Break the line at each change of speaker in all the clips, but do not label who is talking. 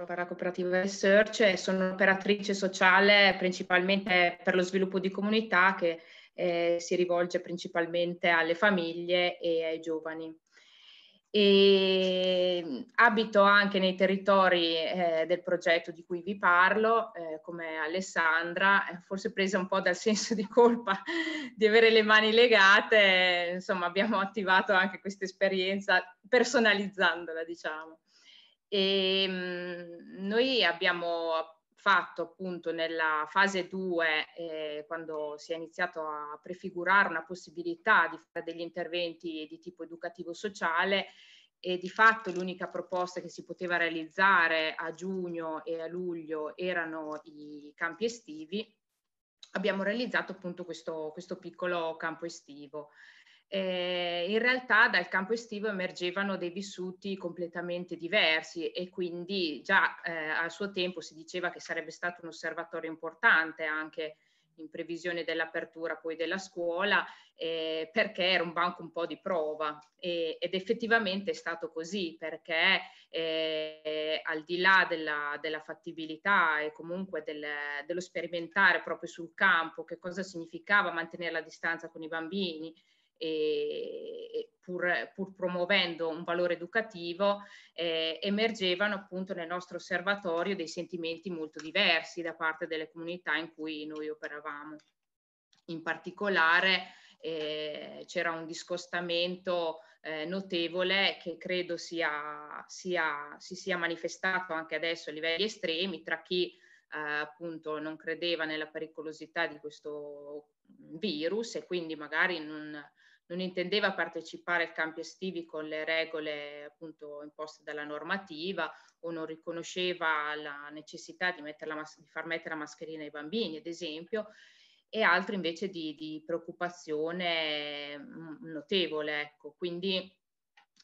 lavoro per la cooperativa Research e sono operatrice sociale principalmente per lo sviluppo di comunità che eh, si rivolge principalmente alle famiglie e ai giovani. E mm, abito anche nei territori eh, del progetto di cui vi parlo, eh, come Alessandra, eh, forse presa un po' dal senso di colpa di avere le mani legate, insomma abbiamo attivato anche questa esperienza personalizzandola, diciamo. E, mhmm, noi abbiamo fatto appunto nella fase 2, eh, quando si è iniziato a prefigurare una possibilità di fare degli interventi di tipo educativo-sociale, e di fatto l'unica proposta che si poteva realizzare a giugno e a luglio erano i campi estivi, abbiamo realizzato appunto questo, questo piccolo campo estivo eh, in realtà dal campo estivo emergevano dei vissuti completamente diversi e quindi già eh, al suo tempo si diceva che sarebbe stato un osservatorio importante anche in previsione dell'apertura poi della scuola eh, perché era un banco un po' di prova e, ed effettivamente è stato così perché eh, al di là della, della fattibilità e comunque del, dello sperimentare proprio sul campo che cosa significava mantenere la distanza con i bambini e pur, pur, promuovendo un valore educativo, eh, emergevano appunto nel nostro osservatorio dei sentimenti molto diversi da parte delle comunità in cui noi operavamo. In particolare eh, c'era un discostamento eh, notevole che credo sia, sia, si sia manifestato anche adesso a livelli estremi tra chi eh, appunto non credeva nella pericolosità di questo virus e quindi magari non, non intendeva partecipare ai campi estivi con le regole appunto imposte dalla normativa o non riconosceva la necessità di, la di far mettere la mascherina ai bambini, ad esempio, e altri invece di, di preoccupazione mm, notevole. Ecco. Quindi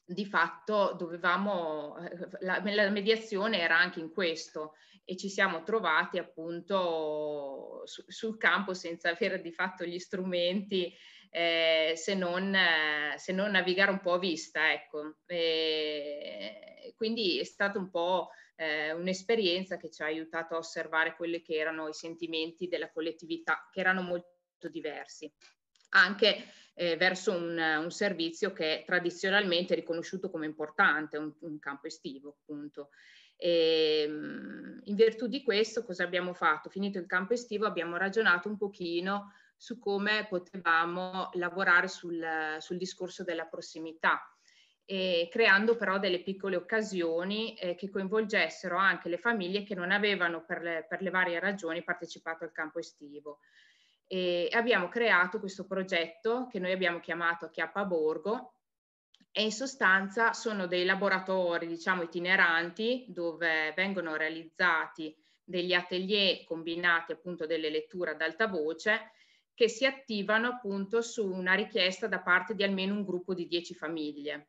di fatto dovevamo, eh, la, la, mediazione era anche in questo e ci siamo trovati appunto su, sul campo senza avere di fatto gli strumenti eh, se, non, eh, se, non, navigare un po' a vista. Ecco. E eh, quindi è stata un po' eh, un'esperienza che ci ha aiutato a osservare quelli che erano i sentimenti della collettività, che erano molto diversi anche eh, verso un, un, servizio che è tradizionalmente riconosciuto come importante, un, un campo estivo appunto. E, ehm, in virtù di questo cosa abbiamo fatto? Finito il campo estivo abbiamo ragionato un pochino su come potevamo lavorare sul, sul discorso della prossimità. Eh, creando però delle piccole occasioni eh, che coinvolgessero anche le famiglie che non avevano per le, per le varie ragioni partecipato al campo estivo. E abbiamo creato questo progetto che noi abbiamo chiamato Chiappa Borgo e in sostanza sono dei laboratori diciamo itineranti dove vengono realizzati degli atelier combinati appunto delle letture ad alta voce che si attivano appunto su una richiesta da parte di almeno un gruppo di 10 famiglie.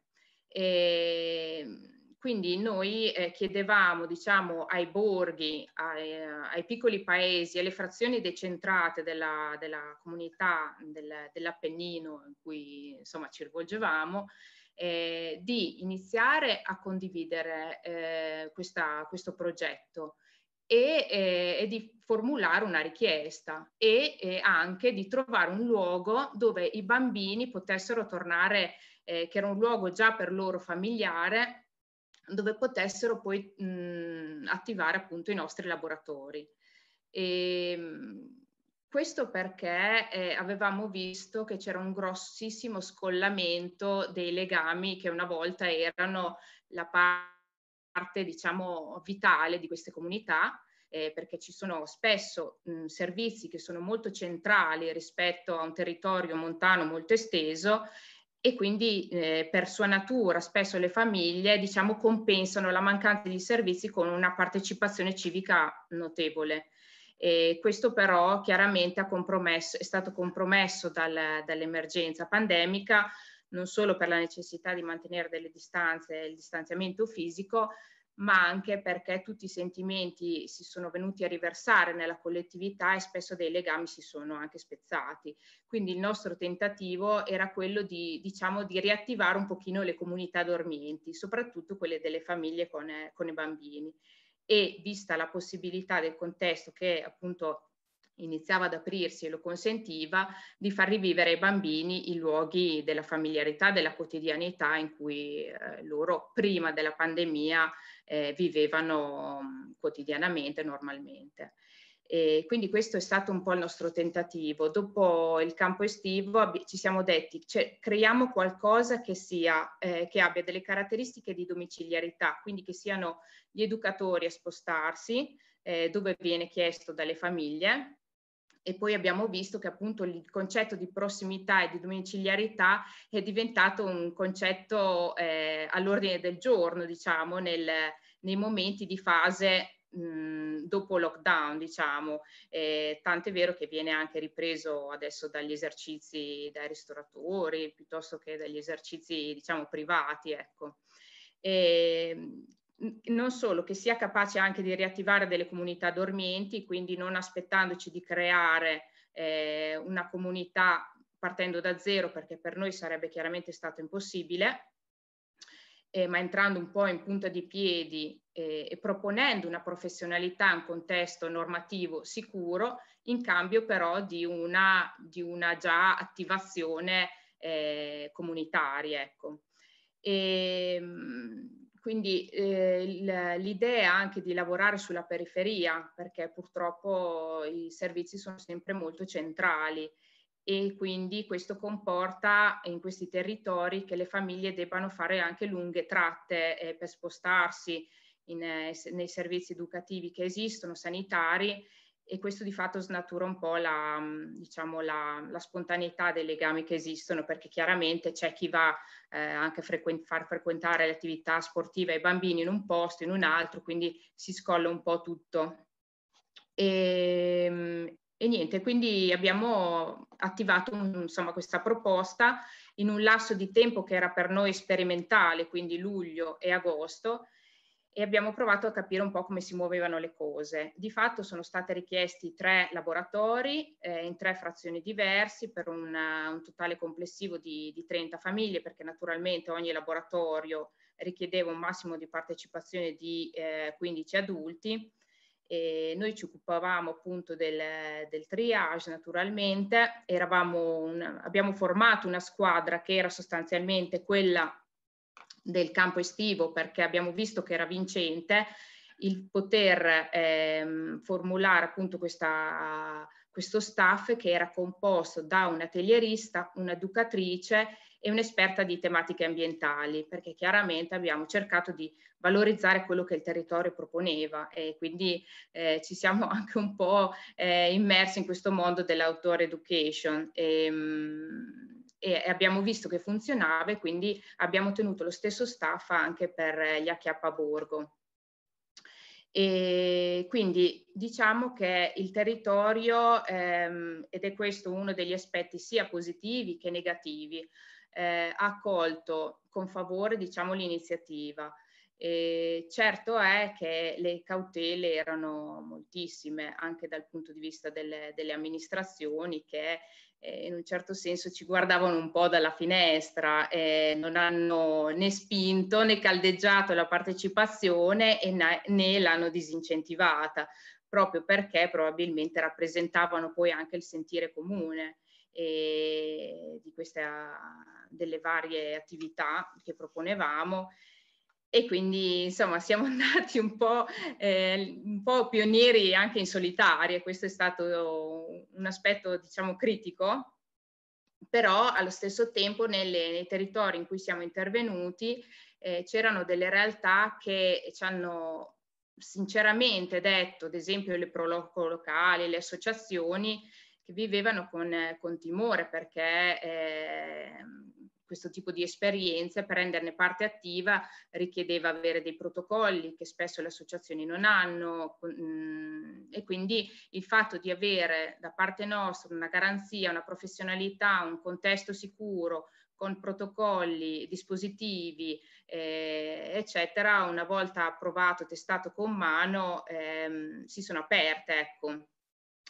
E ehm, quindi noi eh, chiedevamo diciamo, ai borghi, ai, eh, ai, piccoli paesi, alle frazioni decentrate della, della comunità del, dell'Appennino in cui insomma, ci rivolgevamo, eh, di iniziare a condividere eh, questa, questo progetto e, eh, e di formulare una richiesta e eh, anche di trovare un luogo dove i bambini potessero tornare, eh, che era un luogo già per loro familiare, dove potessero poi mh, attivare appunto i nostri laboratori. E, ehm, questo perché eh, avevamo visto che c'era un grossissimo scollamento dei legami che una volta erano la parte parte diciamo, vitale di queste comunità, eh, perché ci sono spesso mh, servizi che sono molto centrali rispetto a un territorio montano molto esteso e quindi eh, per sua natura spesso le famiglie diciamo, compensano la mancanza di servizi con una partecipazione civica notevole. E questo però chiaramente è stato compromesso dal, dall'emergenza pandemica non solo per la necessità di mantenere delle distanze il distanziamento fisico, ma anche perché tutti i sentimenti si sono venuti a riversare nella collettività e spesso dei legami si sono anche spezzati. Quindi il nostro tentativo era quello di, diciamo, di riattivare un pochino le comunità dormienti, soprattutto quelle delle famiglie con, eh, con i bambini. E vista la possibilità del contesto che appunto iniziava ad aprirsi e lo consentiva di far rivivere ai bambini i luoghi della familiarità, della quotidianità in cui eh, loro prima della pandemia eh, vivevano mm, quotidianamente, normalmente. E quindi questo è stato un po' il nostro tentativo. Dopo il campo estivo ci siamo detti, cioè, creiamo qualcosa che, sia, eh, che abbia delle caratteristiche di domiciliarità, quindi che siano gli educatori a spostarsi, eh, dove viene chiesto dalle famiglie, e poi abbiamo visto che appunto il concetto di prossimità e di domiciliarità è diventato un concetto eh, all'ordine del giorno, diciamo, nel, nei momenti di fase mh, dopo lockdown, diciamo, eh, tant'è vero che viene anche ripreso adesso dagli esercizi dai ristoratori piuttosto che dagli esercizi, diciamo, privati, ecco. E, ehm, non solo, che sia capace anche di riattivare delle comunità dormienti, quindi non aspettandoci di creare eh, una comunità partendo da zero, perché per noi sarebbe chiaramente stato impossibile, eh, ma entrando un po' in punta di piedi eh, e proponendo una professionalità, un contesto normativo sicuro, in cambio però di una, di una già attivazione eh, comunitaria. Ecco. E, ehm, quindi eh, l'idea anche di lavorare sulla periferia, perché purtroppo i servizi sono sempre molto centrali e quindi questo comporta in questi territori che le famiglie debbano fare anche lunghe tratte eh, per spostarsi in, eh, nei servizi educativi che esistono, sanitari, e questo di fatto snatura un po' la, diciamo, la, la spontaneità dei legami che esistono, perché chiaramente c'è chi va eh, anche frequen- far frequentare le attività sportive ai bambini in un posto, in un altro, quindi si scolla un po' tutto. E, ehm, e niente, quindi abbiamo attivato un, insomma, questa proposta in un lasso di tempo che era per noi sperimentale, quindi luglio e agosto, e abbiamo provato a capire un po' come si muovevano le cose. Di fatto sono stati richiesti tre laboratori eh, in tre frazioni diverse per una, un totale complessivo di, di 30 famiglie perché naturalmente ogni laboratorio richiedeva un massimo di partecipazione di eh, 15 adulti. E noi ci occupavamo appunto del, del triage naturalmente, un, abbiamo formato una squadra che era sostanzialmente quella del campo estivo perché abbiamo visto che era vincente il poter ehm, formulare appunto questa, questo staff che era composto da un atelierista, un'educatrice e un'esperta di tematiche ambientali, perché chiaramente abbiamo cercato di valorizzare quello che il territorio proponeva e quindi eh, ci siamo anche un po' eh, immersi in questo mondo dell'outdoor education. E, ehm, mh, e abbiamo visto che funzionava e quindi abbiamo tenuto lo stesso staff anche per eh, gli Acchiappa E quindi diciamo che il territorio, ehm, ed è questo uno degli aspetti sia positivi che negativi, eh, ha accolto con favore diciamo, l'iniziativa. E certo è che le cautele erano moltissime anche dal punto di vista delle, delle amministrazioni che in un certo senso ci guardavano un po' dalla finestra, eh, non hanno né spinto né caldeggiato la partecipazione né, né l'hanno disincentivata, proprio perché probabilmente rappresentavano poi anche il sentire comune eh, di questa, delle varie attività che proponevamo e quindi insomma siamo andati un po', eh, un po' pionieri anche in solitaria, questo è stato un aspetto diciamo critico, però allo stesso tempo nelle, nei territori in cui siamo intervenuti eh, c'erano delle realtà che ci hanno sinceramente detto, ad esempio le proloco locali, le associazioni, che vivevano con, con timore perché... Eh, questo tipo di esperienze, per renderne parte attiva richiedeva avere dei protocolli che spesso le associazioni non hanno mm, e quindi il fatto di avere da parte nostra una garanzia, una professionalità, un contesto sicuro con protocolli, dispositivi, eh, eccetera, una volta approvato, testato con mano, ehm, si sono aperte. Ecco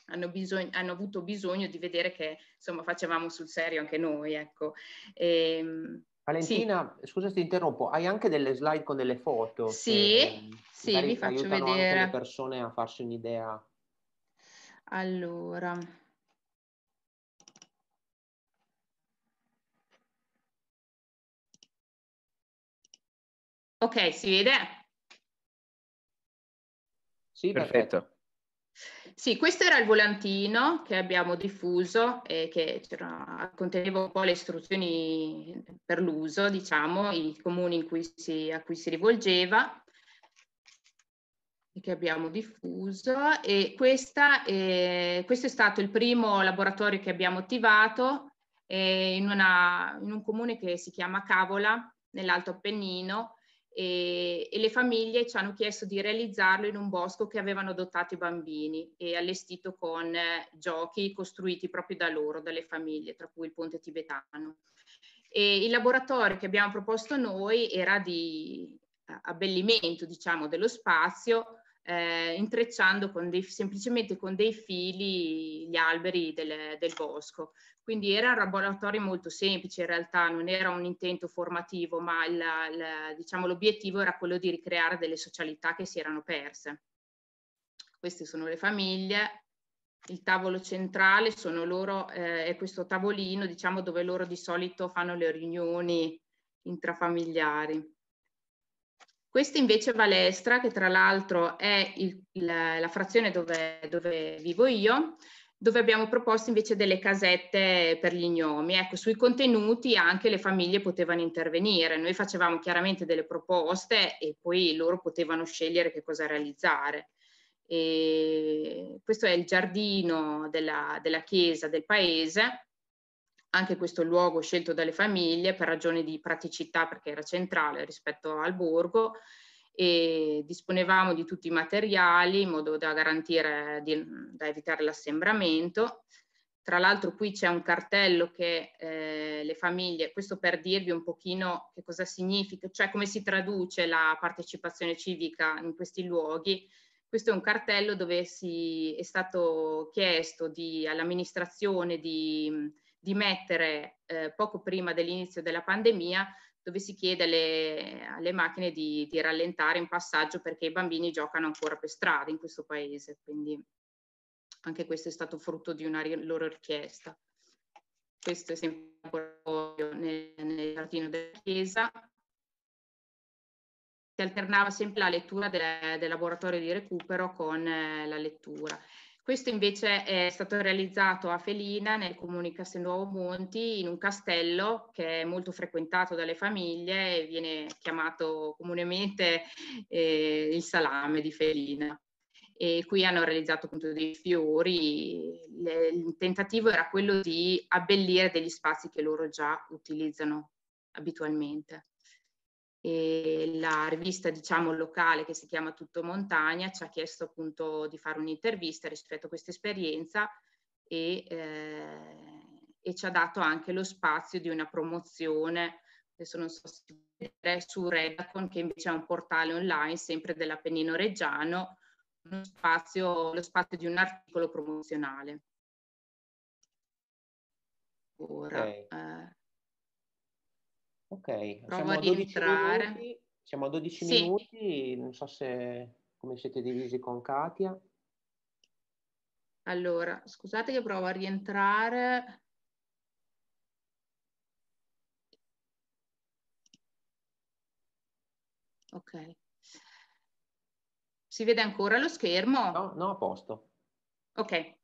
hanno, bisog- hanno avuto bisogno di vedere che insomma facevamo sul serio anche noi. Ecco. E, ehm, Valentina, sì. scusa se ti interrompo, hai anche delle slide con delle foto? Sì, che, sì, ehm, vi faccio vedere. le persone a farsi un'idea. Allora. Ok, si vede? Sì, perfetto. perfetto. Sì, questo era il volantino che abbiamo diffuso e che conteneva un po' le istruzioni per l'uso, diciamo, i comuni cui si, a cui si rivolgeva che abbiamo diffuso e questa, eh, questo è stato il primo laboratorio che abbiamo attivato eh, in, una, in un comune che si chiama Cavola nell'Alto Appennino e, e, le famiglie ci hanno chiesto di realizzarlo in un bosco che avevano adottato i bambini e allestito con eh, giochi costruiti proprio da loro, dalle famiglie, tra cui il ponte tibetano. E il laboratorio che abbiamo proposto noi era di abbellimento, diciamo, dello spazio eh, intrecciando con dei, semplicemente con dei fili gli alberi del, del, bosco. Quindi era un laboratorio molto semplice in realtà, non era un intento formativo, ma il, il, diciamo, l'obiettivo era quello di ricreare delle socialità che si erano perse. Queste sono le famiglie, il tavolo centrale sono loro, eh, è questo tavolino diciamo, dove loro di solito fanno le riunioni intrafamiliari. Questo invece è Valestra, che tra l'altro è il, la, la, frazione dove, dove vivo io, dove abbiamo proposto invece delle casette per gli gnomi. Ecco, sui contenuti anche le famiglie potevano intervenire. Noi facevamo chiaramente delle proposte e poi loro potevano scegliere che cosa realizzare. E questo è il giardino della, della chiesa del paese anche questo luogo scelto dalle famiglie per ragioni di praticità perché era centrale rispetto al borgo e disponevamo di tutti i materiali in modo da garantire, di, da evitare l'assembramento. Tra l'altro qui c'è un cartello che eh, le famiglie, questo per dirvi un pochino che cosa significa, cioè come si traduce la partecipazione civica in questi luoghi. Questo è un cartello dove si, è stato chiesto di, all'amministrazione di di mettere eh, poco prima dell'inizio della pandemia dove si chiede alle, alle macchine di, di, rallentare in passaggio perché i bambini giocano ancora per strada in questo paese, quindi anche questo è stato frutto di una loro richiesta. Questo è sempre nel, nel giardino della chiesa. Si alternava sempre la lettura del, del laboratorio di recupero con eh, la lettura. Questo invece è stato realizzato a Felina nel comune di Castelnuovo Monti in un castello che è molto frequentato dalle famiglie e viene chiamato comunemente eh, il salame di Felina. E qui hanno realizzato appunto dei fiori. Le, il tentativo era quello di abbellire degli spazi che loro già utilizzano abitualmente e la rivista diciamo locale che si chiama Tutto Montagna ci ha chiesto appunto di fare un'intervista rispetto a questa esperienza e, eh, e, ci ha dato anche lo spazio di una promozione, adesso non so se vedere, su Redacon che invece è un portale online sempre dell'Appennino Reggiano, spazio, lo spazio di un articolo promozionale. Ora, okay. eh, Ok, Provo siamo a 12 minuti, siamo a 12 sì. minuti, non so se come siete divisi con Katia. Allora, scusate che provo a rientrare. Ok. Si vede ancora lo schermo? No,
no, a posto.
Ok.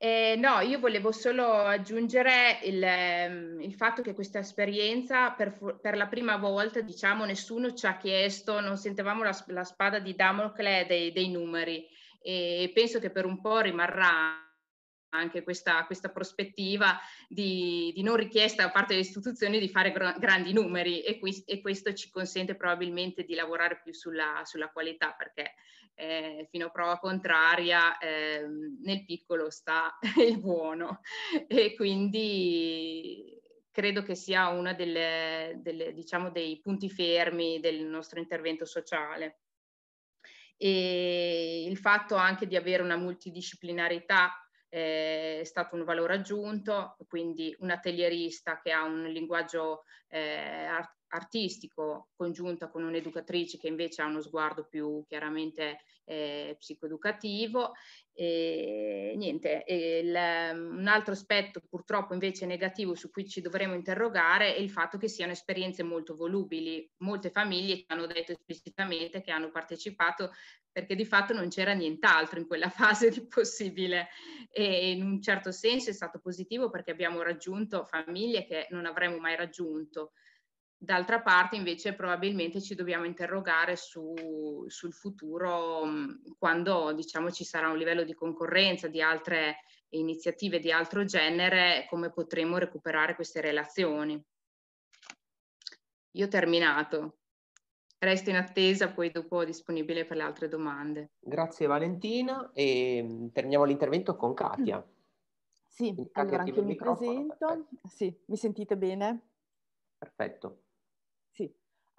Eh, no, io volevo solo aggiungere il, ehm, il fatto che questa esperienza per, per, la prima volta, diciamo, nessuno ci ha chiesto, non sentivamo la, la spada di Damocle dei, dei numeri e penso che per un po' rimarrà anche questa, questa prospettiva di, di, non richiesta da parte delle istituzioni di fare gr- grandi numeri e, qui, e, questo ci consente probabilmente di lavorare più sulla, sulla qualità perché eh, fino a prova contraria, eh, nel piccolo sta il buono. E quindi credo che sia uno diciamo, dei punti fermi del nostro intervento sociale. E il fatto anche di avere una multidisciplinarità eh, è stato un valore aggiunto, quindi un atelierista che ha un linguaggio eh, artistico congiunta con un'educatrice che invece ha uno sguardo più chiaramente eh, psicoeducativo. E, niente, e il, un altro aspetto purtroppo invece negativo su cui ci dovremmo interrogare è il fatto che siano esperienze molto volubili. Molte famiglie ci hanno detto esplicitamente che hanno partecipato perché di fatto non c'era nient'altro in quella fase di possibile e in un certo senso è stato positivo perché abbiamo raggiunto famiglie che non avremmo mai raggiunto. D'altra parte invece probabilmente ci dobbiamo interrogare su, sul futuro mm, quando diciamo, ci sarà un livello di concorrenza di altre iniziative di altro genere, come potremo recuperare queste relazioni. Io ho terminato. Resto in attesa, poi dopo disponibile per le altre domande. Grazie Valentina e ehm, terminiamo l'intervento con Katia. Mm. Sì, Katia, allora anche mi
presento. Sì, mi sentite bene? Perfetto.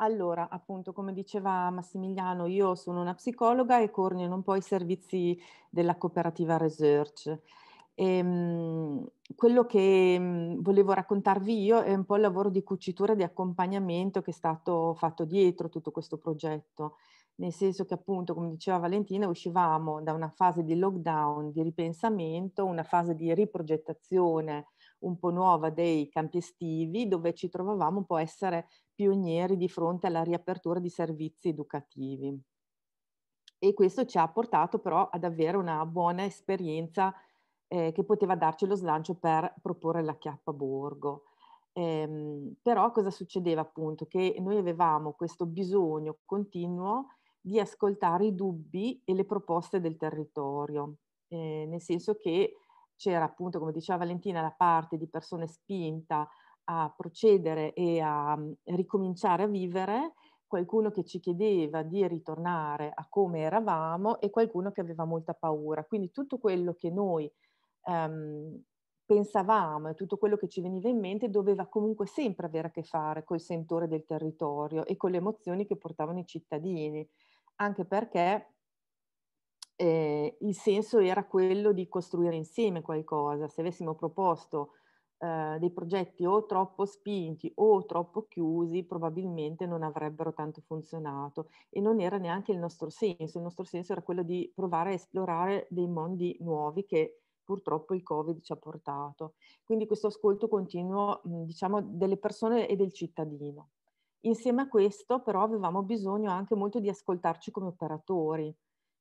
Allora, appunto, come diceva Massimiliano, io sono una psicologa e coordino un po' i servizi della cooperativa Research. E, ehm, quello che mhmm, volevo raccontarvi io è un po' il lavoro di cucitura e di accompagnamento che è stato fatto dietro tutto questo progetto, nel senso che appunto, come diceva Valentina, uscivamo da una fase di lockdown, di ripensamento, una fase di riprogettazione un po' nuova dei campi estivi dove ci trovavamo un po' a essere pionieri di fronte alla riapertura di servizi educativi. E questo ci ha portato però ad avere una buona esperienza eh, che poteva darci lo slancio per proporre la Chiappa Borgo. Ehm, però cosa succedeva appunto? Che noi avevamo questo bisogno continuo di ascoltare i dubbi e le proposte del territorio, eh, nel senso che c'era appunto, come diceva Valentina, la parte di persone spinta a procedere e a ricominciare a vivere, qualcuno che ci chiedeva di ritornare a come eravamo e qualcuno che aveva molta paura. Quindi tutto quello che noi ehm, pensavamo e tutto quello che ci veniva in mente doveva comunque sempre avere a che fare col sentore del territorio e con le emozioni che portavano i cittadini, anche perché eh, il senso era quello di costruire insieme qualcosa. Se avessimo proposto eh, dei progetti o troppo spinti o troppo chiusi, probabilmente non avrebbero tanto funzionato e non era neanche il nostro senso. Il nostro senso era quello di provare a esplorare dei mondi nuovi che purtroppo il Covid ci ha portato. Quindi questo ascolto continuo, mhmm, diciamo, delle persone e del cittadino. Insieme a questo però avevamo bisogno anche molto di ascoltarci come operatori,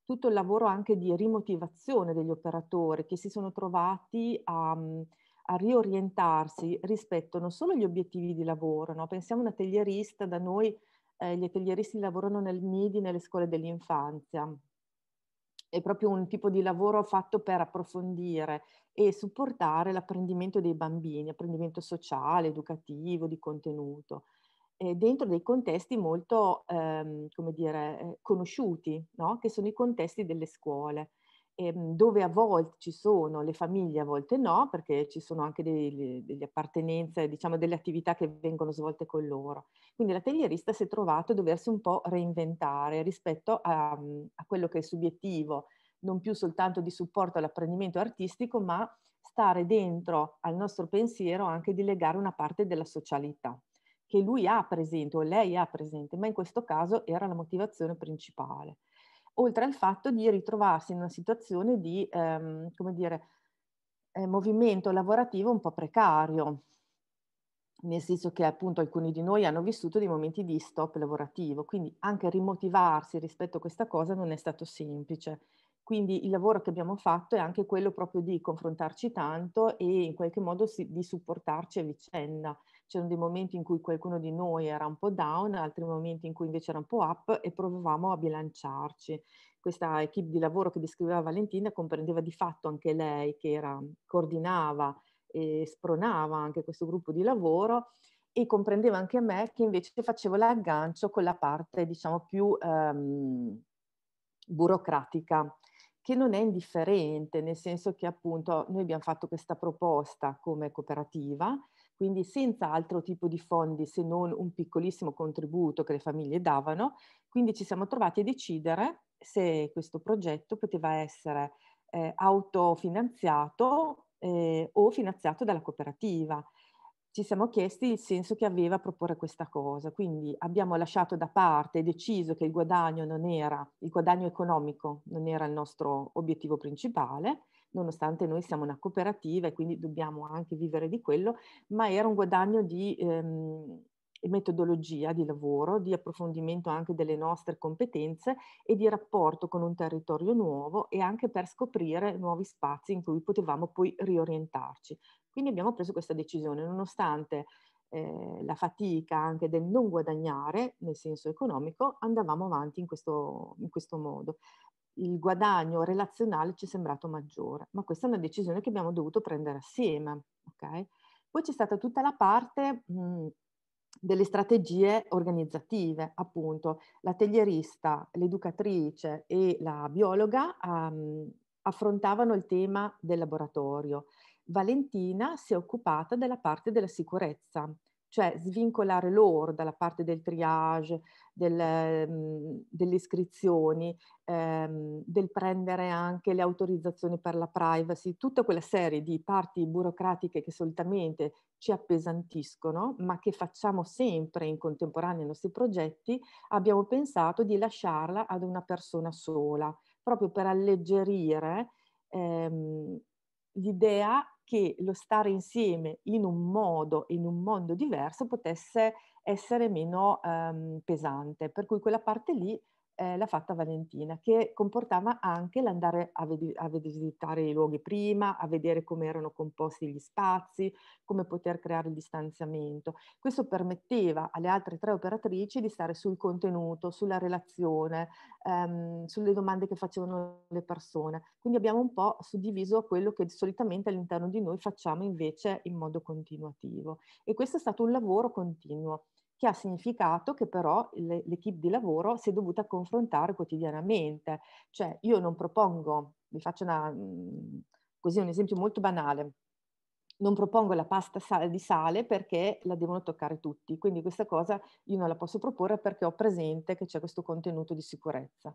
tutto il lavoro anche di rimotivazione degli operatori che si sono trovati a, a riorientarsi rispetto non solo agli obiettivi di lavoro, no? pensiamo a un atelierista, da noi eh, gli atelieristi lavorano nel MIDI, nelle scuole dell'infanzia, è proprio un tipo di lavoro fatto per approfondire e supportare l'apprendimento dei bambini, apprendimento sociale, educativo, di contenuto eh, dentro dei contesti molto, ehm, come dire, eh, conosciuti, no? che sono i contesti delle scuole ehm, dove a volte ci sono le famiglie, a volte no, perché ci sono anche delle appartenenze, diciamo delle attività che vengono svolte con loro. Quindi l'ateliérista si è trovato a doversi un po' reinventare rispetto a, mm, a quello che è il suo obiettivo, non più soltanto di supporto all'apprendimento artistico, ma stare dentro al nostro pensiero anche di legare una parte della socialità che lui ha presente o lei ha presente, ma in questo caso era la motivazione principale. Oltre al fatto di ritrovarsi in una situazione di, ehm, come dire, eh, movimento lavorativo un po' precario, nel senso che appunto alcuni di noi hanno vissuto dei momenti di stop lavorativo, quindi anche rimotivarsi rispetto a questa cosa non è stato semplice. Quindi il lavoro che abbiamo fatto è anche quello proprio di confrontarci tanto e in qualche modo si, di supportarci a vicenda c'erano dei momenti in cui qualcuno di noi era un po' down, altri momenti in cui invece era un po' up e provavamo a bilanciarci. Questa equip di lavoro che descriveva Valentina comprendeva di fatto anche lei che era, coordinava e spronava anche questo gruppo di lavoro e comprendeva anche me che invece facevo l'aggancio con la parte diciamo più ehm, burocratica che non è indifferente nel senso che appunto noi abbiamo fatto questa proposta come cooperativa quindi senza altro tipo di fondi se non un piccolissimo contributo che le famiglie davano, quindi ci siamo trovati a decidere se questo progetto poteva essere eh, autofinanziato eh, o finanziato dalla cooperativa. Ci siamo chiesti il senso che aveva proporre questa cosa, quindi abbiamo lasciato da parte e deciso che il guadagno non era, il guadagno economico non era il nostro obiettivo principale, nonostante noi siamo una cooperativa e quindi dobbiamo anche vivere di quello, ma era un guadagno di ehm, metodologia di lavoro, di approfondimento anche delle nostre competenze e di rapporto con un territorio nuovo e anche per scoprire nuovi spazi in cui potevamo poi riorientarci. Quindi abbiamo preso questa decisione, nonostante eh, la fatica anche del non guadagnare nel senso economico, andavamo avanti in questo, in questo modo il guadagno relazionale ci è sembrato maggiore, ma questa è una decisione che abbiamo dovuto prendere assieme. Okay? Poi c'è stata tutta la parte mh, mhmm, delle strategie organizzative, appunto, la taglierista, l'educatrice e la biologa um, affrontavano il tema del laboratorio. Valentina si è occupata della parte della sicurezza cioè svincolare loro dalla parte del triage, del, mhmm, delle iscrizioni, ehm, del prendere anche le autorizzazioni per la privacy, tutta quella serie di parti burocratiche che solitamente ci appesantiscono, ma che facciamo sempre in contemporanea ai nostri progetti, abbiamo pensato di lasciarla ad una persona sola, proprio per alleggerire ehm, l'idea che lo stare insieme in un modo, in un mondo diverso, potesse essere meno ehm, pesante. Per cui quella parte lì eh, l'ha fatta Valentina, che comportava anche l'andare a, ved- a, visitare i luoghi prima, a vedere come erano composti gli spazi, come poter creare il distanziamento. Questo permetteva alle altre tre operatrici di stare sul contenuto, sulla relazione, ehm, sulle domande che facevano le persone. Quindi abbiamo un po' suddiviso quello che solitamente all'interno di noi facciamo invece in modo continuativo. E questo è stato un lavoro continuo che ha significato che però l'equipe di lavoro si è dovuta confrontare quotidianamente. Cioè io non propongo, vi faccio una, mhmm, così un esempio molto banale, non propongo la pasta di sale perché la devono toccare tutti, quindi questa cosa io non la posso proporre perché ho presente che c'è questo contenuto di sicurezza.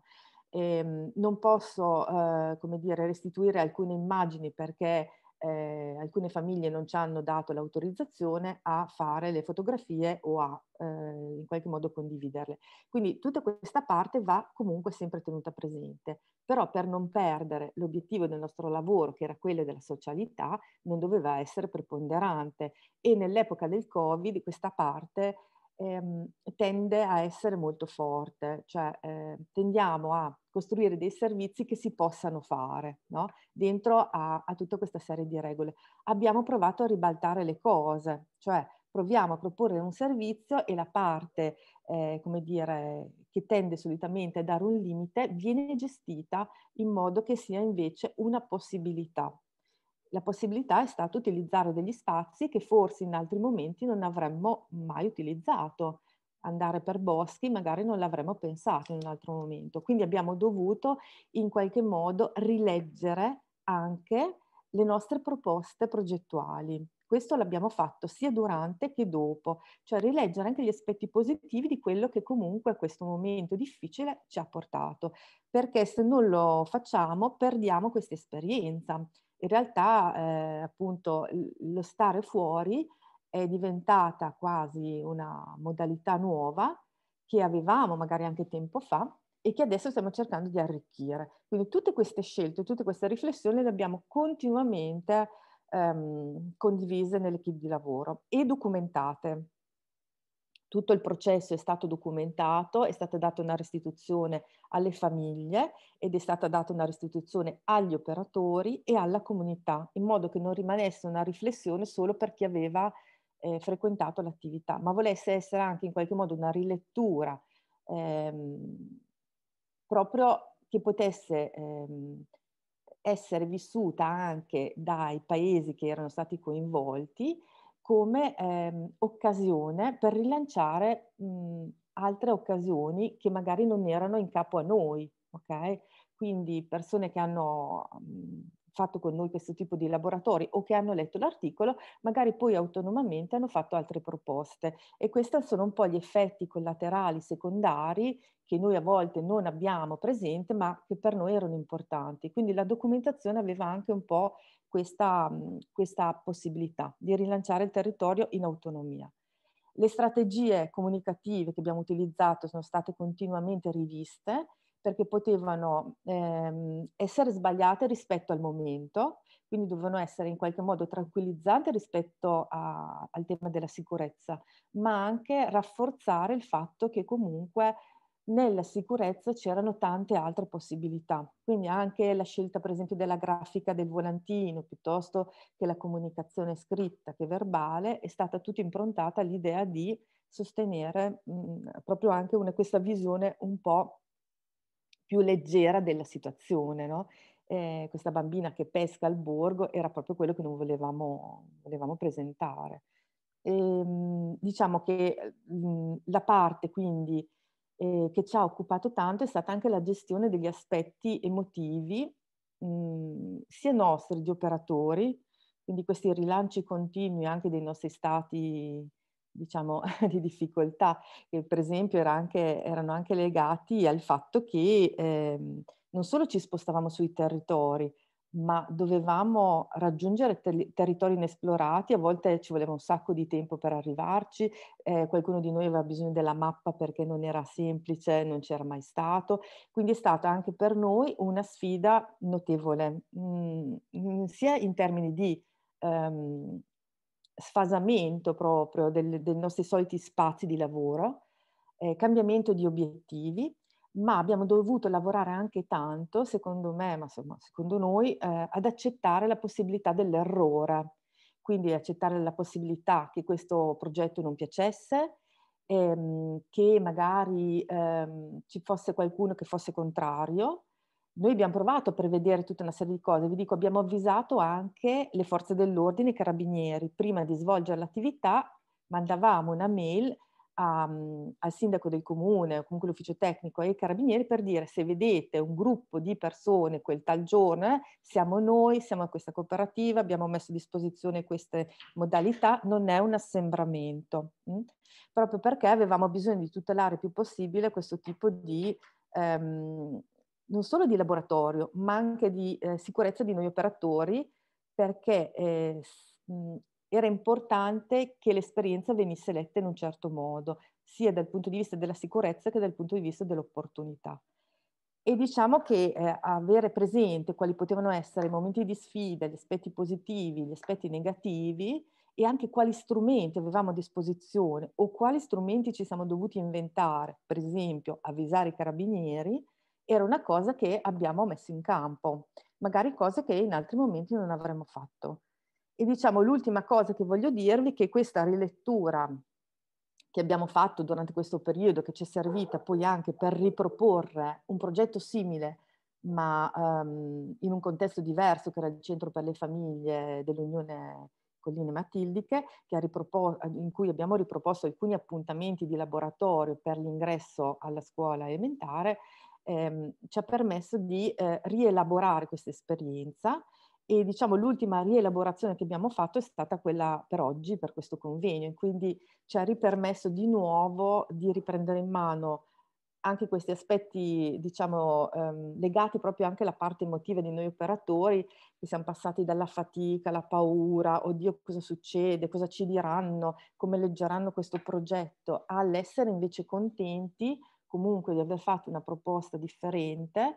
E ehm, non posso, eh, come dire, restituire alcune immagini perché eh, alcune famiglie non ci hanno dato l'autorizzazione a fare le fotografie o a eh, in qualche modo condividerle. Quindi tutta questa parte va comunque sempre tenuta presente, però per non perdere l'obiettivo del nostro lavoro, che era quello della socialità, non doveva essere preponderante e nell'epoca del Covid questa parte ehm, tende a essere molto forte, cioè eh, tendiamo a costruire dei servizi che si possano fare no? dentro a, a tutta questa serie di regole. Abbiamo provato a ribaltare le cose, cioè proviamo a proporre un servizio e la parte, eh, come dire, che tende solitamente a dare un limite viene gestita in modo che sia invece una possibilità la possibilità è stata utilizzare degli spazi che forse in altri momenti non avremmo mai utilizzato. Andare per boschi magari non l'avremmo pensato in un altro momento. Quindi abbiamo dovuto in qualche modo rileggere anche le nostre proposte progettuali. Questo l'abbiamo fatto sia durante che dopo, cioè rileggere anche gli aspetti positivi di quello che comunque questo momento difficile ci ha portato, perché se non lo facciamo perdiamo questa esperienza, in realtà eh, appunto lo stare fuori è diventata quasi una modalità nuova che avevamo magari anche tempo fa e che adesso stiamo cercando di arricchire. Quindi tutte queste scelte, tutte queste riflessioni le abbiamo continuamente ehm, condivise nell'equipe di lavoro e documentate tutto il processo è stato documentato, è stata data una restituzione alle famiglie ed è stata data una restituzione agli operatori e alla comunità, in modo che non rimanesse una riflessione solo per chi aveva eh, frequentato l'attività, ma volesse essere anche in qualche modo una rilettura ehm, proprio che potesse ehm, essere vissuta anche dai paesi che erano stati coinvolti come eh, occasione per rilanciare mh, mhmm, altre occasioni che magari non erano in capo a noi, ok? Quindi persone che hanno mh, mhmm, fatto con noi questo tipo di laboratori o che hanno letto l'articolo, magari poi autonomamente hanno fatto altre proposte e questi sono un po' gli effetti collaterali secondari che noi a volte non abbiamo presente ma che per noi erano importanti. Quindi la documentazione aveva anche un po' questa, questa possibilità di rilanciare il territorio in autonomia. Le strategie comunicative che abbiamo utilizzato sono state continuamente riviste perché potevano ehm, essere sbagliate rispetto al momento, quindi dovevano essere in qualche modo tranquillizzanti rispetto a, al tema della sicurezza, ma anche rafforzare il fatto che comunque nella sicurezza c'erano tante altre possibilità, quindi anche la scelta per esempio della grafica del volantino piuttosto che la comunicazione scritta che verbale è stata tutta improntata all'idea di sostenere mh, mm, proprio anche una, questa visione un po' più leggera della situazione, no? eh, questa bambina che pesca al borgo era proprio quello che noi volevamo, volevamo presentare. E, ehm, diciamo che mhmm, la parte quindi eh, che ci ha occupato tanto è stata anche la gestione degli aspetti emotivi, mh, mhmm, sia nostri di operatori, quindi questi rilanci continui anche dei nostri stati diciamo, di difficoltà, che per esempio era anche, erano anche legati al fatto che eh, non solo ci spostavamo sui territori, ma dovevamo raggiungere ter- territori inesplorati, a volte ci voleva un sacco di tempo per arrivarci, eh, qualcuno di noi aveva bisogno della mappa perché non era semplice, non c'era mai stato, quindi è stata anche per noi una sfida notevole, mh, mm, mm, sia in termini di ehm, sfasamento proprio del, dei nostri soliti spazi di lavoro, eh, cambiamento di obiettivi, ma abbiamo dovuto lavorare anche tanto, secondo me, ma insomma, secondo noi, eh, ad accettare la possibilità dell'errore, quindi accettare la possibilità che questo progetto non piacesse, ehm, che magari ehm, ci fosse qualcuno che fosse contrario, noi abbiamo provato a prevedere tutta una serie di cose, vi dico abbiamo avvisato anche le forze dell'ordine, i carabinieri, prima di svolgere l'attività mandavamo una mail a, ehm, al sindaco del comune, comunque l'ufficio tecnico e ai carabinieri per dire se vedete un gruppo di persone quel tal giorno, eh, siamo noi, siamo a questa cooperativa, abbiamo messo a disposizione queste modalità, non è un assembramento, mh? Mm? proprio perché avevamo bisogno di tutelare il più possibile questo tipo di ehm, non solo di laboratorio, ma anche di eh, sicurezza di noi operatori, perché eh, era importante che l'esperienza venisse letta in un certo modo, sia dal punto di vista della sicurezza che dal punto di vista dell'opportunità. E diciamo che eh, avere presente quali potevano essere i momenti di sfida, gli aspetti positivi, gli aspetti negativi e anche quali strumenti avevamo a disposizione o quali strumenti ci siamo dovuti inventare, per esempio avvisare i carabinieri, era una cosa che abbiamo messo in campo, magari cose che in altri momenti non avremmo fatto. E diciamo l'ultima cosa che voglio dirvi è che questa rilettura che abbiamo fatto durante questo periodo, che ci è servita poi anche per riproporre un progetto simile, ma um, in un contesto diverso, che era il Centro per le Famiglie dell'Unione Colline Matildiche, in cui abbiamo riproposto alcuni appuntamenti di laboratorio per l'ingresso alla scuola elementare, ehm, ci ha permesso di eh, rielaborare questa esperienza e diciamo l'ultima rielaborazione che abbiamo fatto è stata quella per oggi, per questo convegno, e quindi ci ha ripermesso di nuovo di riprendere in mano anche questi aspetti, diciamo, ehm, legati proprio anche alla parte emotiva di noi operatori, che siamo passati dalla fatica, alla paura, oddio cosa succede, cosa ci diranno, come leggeranno questo progetto, all'essere invece contenti comunque di aver fatto una proposta differente,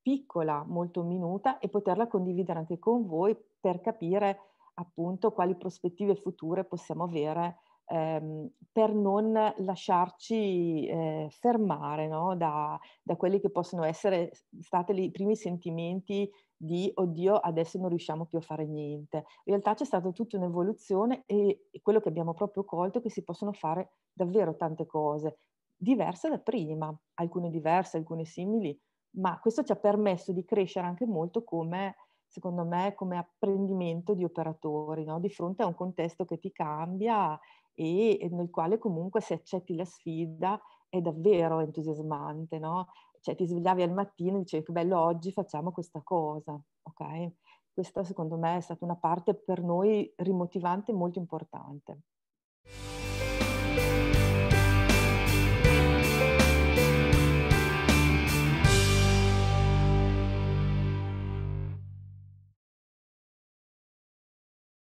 piccola, molto minuta, e poterla condividere anche con voi per capire appunto quali prospettive future possiamo avere ehm, per non lasciarci eh, fermare no? da, da, quelli che possono essere stati i primi sentimenti di oddio adesso non riusciamo più a fare niente. In realtà c'è stata tutta un'evoluzione e quello che abbiamo proprio colto è che si possono fare davvero tante cose diverse da prima, alcune diverse, alcune simili, ma questo ci ha permesso di crescere anche molto come, secondo me, come apprendimento di operatori, no? di fronte a un contesto che ti cambia e, nel quale comunque se accetti la sfida è davvero entusiasmante, no? Cioè ti svegliavi al mattino e dicevi che bello oggi facciamo questa cosa, ok? Questa secondo me è stata una parte per noi rimotivante molto importante.